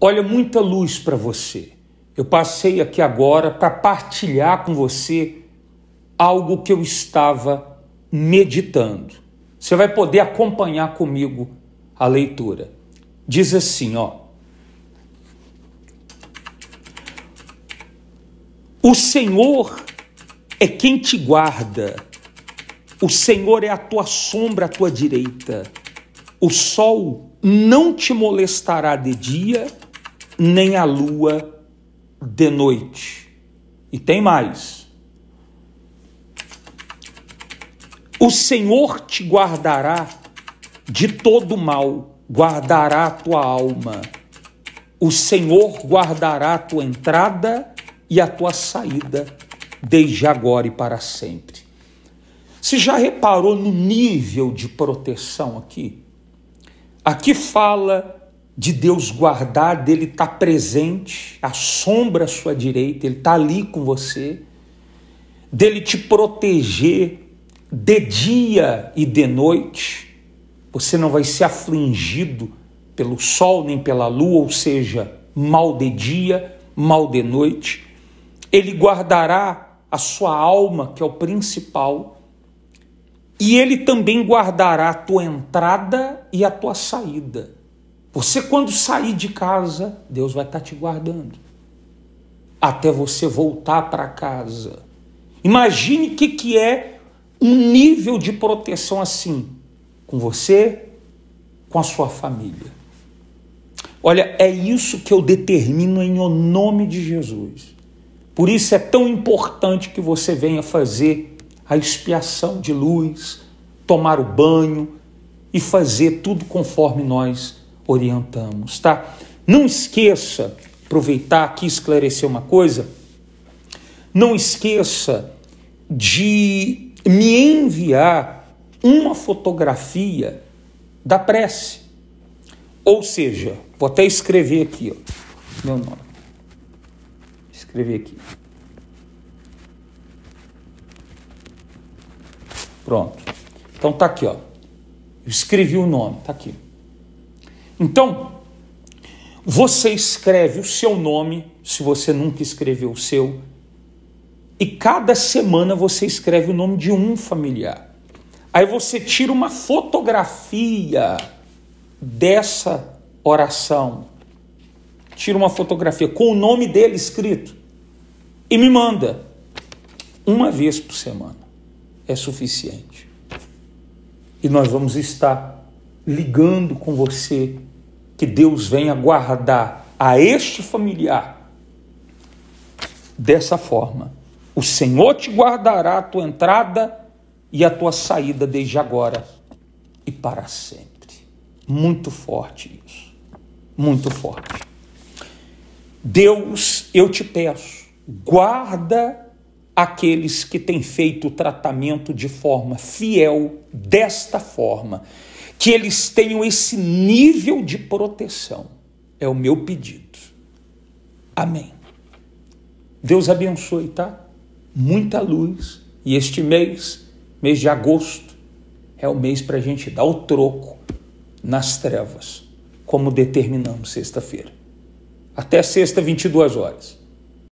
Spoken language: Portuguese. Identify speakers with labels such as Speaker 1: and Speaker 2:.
Speaker 1: Olha, muita luz para você. Eu passei aqui agora para partilhar com você algo que eu estava meditando. Você vai poder acompanhar comigo a leitura. Diz assim, ó: O Senhor é quem te guarda. O Senhor é a tua sombra à tua direita. O sol não te molestará de dia nem a lua de noite. E tem mais. O Senhor te guardará de todo mal, guardará a tua alma. O Senhor guardará a tua entrada e a tua saída, desde agora e para sempre. Você já reparou no nível de proteção aqui? Aqui fala de Deus guardar, dele estar tá presente, a sombra à sua direita, ele está ali com você, dele te proteger de dia e de noite. Você não vai ser afligido pelo sol nem pela lua, ou seja, mal de dia, mal de noite. Ele guardará a sua alma, que é o principal, e ele também guardará a tua entrada e a tua saída você, quando sair de casa, Deus vai estar tá te guardando até você voltar para casa. Imagine o que, que é um nível de proteção assim com você, com a sua família. Olha, é isso que eu determino em nome de Jesus. Por isso é tão importante que você venha fazer a expiação de luz, tomar o banho e fazer tudo conforme nós orientamos, tá? Não esqueça, aproveitar aqui esclarecer uma coisa, não esqueça de me enviar uma fotografia da prece. Ou seja, vou até escrever aqui, ó, meu nome. Escrever aqui. Pronto. Então tá aqui, ó. Eu escrevi o nome, tá aqui. Então, você escreve o seu nome, se você nunca escreveu o seu, e cada semana você escreve o nome de um familiar. Aí você tira uma fotografia dessa oração. Tira uma fotografia com o nome dele escrito e me manda uma vez por semana. É suficiente. E nós vamos estar ligando com você, que Deus venha guardar a este familiar dessa forma. O Senhor te guardará a tua entrada e a tua saída desde agora e para sempre. Muito forte isso. Muito forte. Deus, eu te peço, guarda aqueles que têm feito o tratamento de forma fiel, desta forma que eles tenham esse nível de proteção. É o meu pedido. Amém. Deus abençoe, tá? Muita luz. E este mês, mês de agosto, é o mês para a gente dar o troco nas trevas, como determinamos sexta-feira. Até sexta, 22 horas.